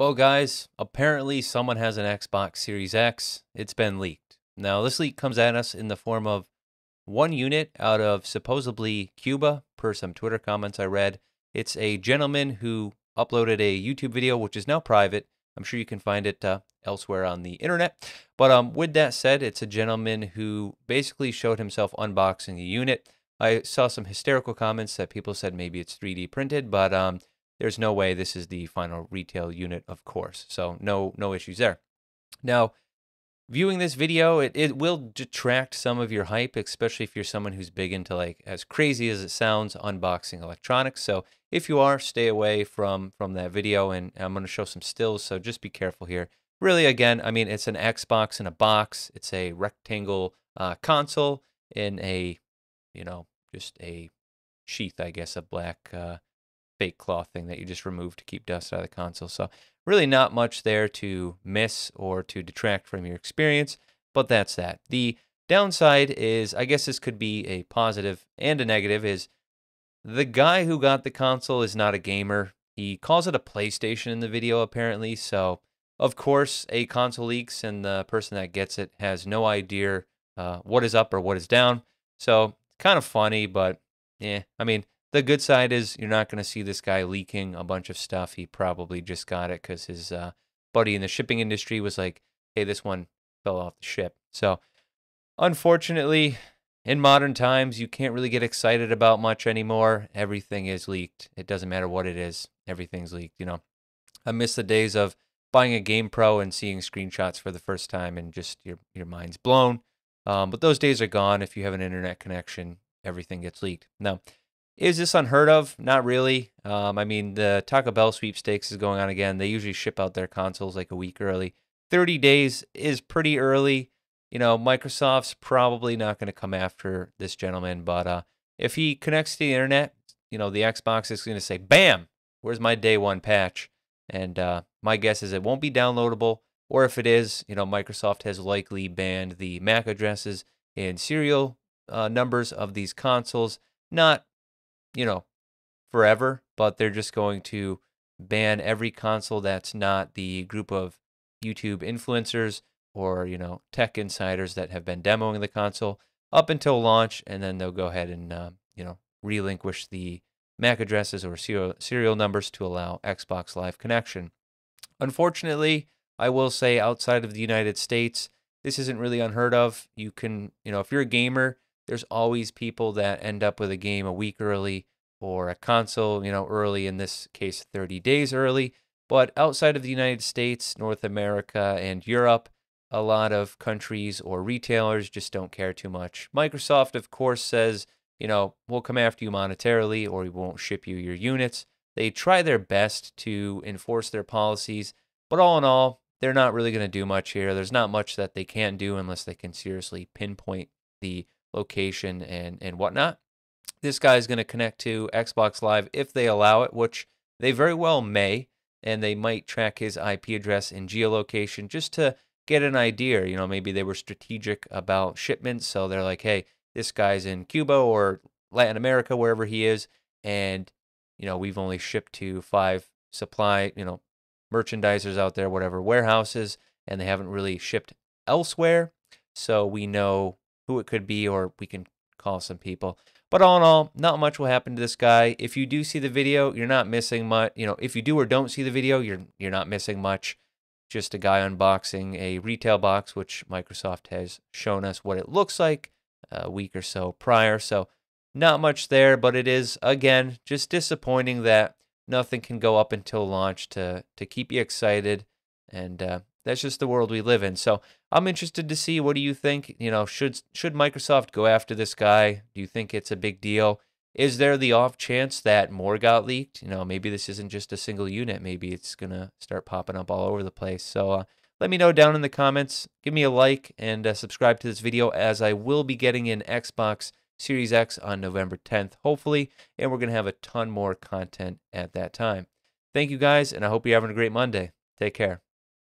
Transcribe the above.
Well, guys, apparently someone has an Xbox Series X. It's been leaked. Now, this leak comes at us in the form of one unit out of supposedly Cuba, per some Twitter comments I read. It's a gentleman who uploaded a YouTube video, which is now private. I'm sure you can find it uh, elsewhere on the internet. But um, with that said, it's a gentleman who basically showed himself unboxing a unit. I saw some hysterical comments that people said maybe it's 3D printed, but um, there's no way this is the final retail unit, of course. So no, no issues there. Now, viewing this video, it, it will detract some of your hype, especially if you're someone who's big into like as crazy as it sounds, unboxing electronics. So if you are, stay away from from that video. And I'm going to show some stills, so just be careful here. Really, again, I mean, it's an Xbox in a box. It's a rectangle uh, console in a, you know, just a sheath, I guess, a black uh, fake cloth thing that you just remove to keep dust out of the console. So really not much there to miss or to detract from your experience, but that's that. The downside is, I guess this could be a positive and a negative, is the guy who got the console is not a gamer. He calls it a PlayStation in the video, apparently. So, of course, a console leaks and the person that gets it has no idea uh, what is up or what is down. So, kind of funny, but yeah, I mean, the good side is you're not going to see this guy leaking a bunch of stuff. He probably just got it because his uh, buddy in the shipping industry was like, hey, this one fell off the ship. So, unfortunately, in modern times, you can't really get excited about much anymore. Everything is leaked. It doesn't matter what it is, everything's leaked. You know, I miss the days of buying a Game Pro and seeing screenshots for the first time and just your, your mind's blown. Um, but those days are gone. If you have an internet connection, everything gets leaked. Now, is this unheard of? Not really. Um, I mean, the Taco Bell sweepstakes is going on again. They usually ship out their consoles like a week early. 30 days is pretty early. You know, Microsoft's probably not going to come after this gentleman, but uh, if he connects to the internet, you know, the Xbox is going to say, bam, where's my day one patch? And uh, my guess is it won't be downloadable, or if it is, you know, Microsoft has likely banned the MAC addresses and serial uh, numbers of these consoles. Not you know, forever, but they're just going to ban every console that's not the group of YouTube influencers or, you know, tech insiders that have been demoing the console up until launch. And then they'll go ahead and, uh, you know, relinquish the MAC addresses or serial numbers to allow Xbox Live connection. Unfortunately, I will say outside of the United States, this isn't really unheard of. You can, you know, if you're a gamer there's always people that end up with a game a week early or a console, you know, early, in this case, 30 days early. But outside of the United States, North America, and Europe, a lot of countries or retailers just don't care too much. Microsoft, of course, says, you know, we'll come after you monetarily or we won't ship you your units. They try their best to enforce their policies, but all in all, they're not really going to do much here. There's not much that they can do unless they can seriously pinpoint the location, and, and whatnot. This guy is going to connect to Xbox Live if they allow it, which they very well may, and they might track his IP address and geolocation just to get an idea. You know, maybe they were strategic about shipments, so they're like, hey, this guy's in Cuba or Latin America, wherever he is, and you know, we've only shipped to five supply, you know, merchandisers out there, whatever warehouses, and they haven't really shipped elsewhere. So we know who it could be, or we can call some people. But all in all, not much will happen to this guy. If you do see the video, you're not missing much. You know, if you do or don't see the video, you're you're not missing much. Just a guy unboxing a retail box, which Microsoft has shown us what it looks like a week or so prior. So not much there, but it is again just disappointing that nothing can go up until launch to to keep you excited, and uh, that's just the world we live in. So I'm interested to see what do you think, you know, should should Microsoft go after this guy? Do you think it's a big deal? Is there the off chance that more got leaked? You know, maybe this isn't just a single unit, maybe it's going to start popping up all over the place. So uh, let me know down in the comments. Give me a like and uh, subscribe to this video as I will be getting an Xbox Series X on November 10th, hopefully, and we're going to have a ton more content at that time. Thank you guys, and I hope you're having a great Monday. Take care.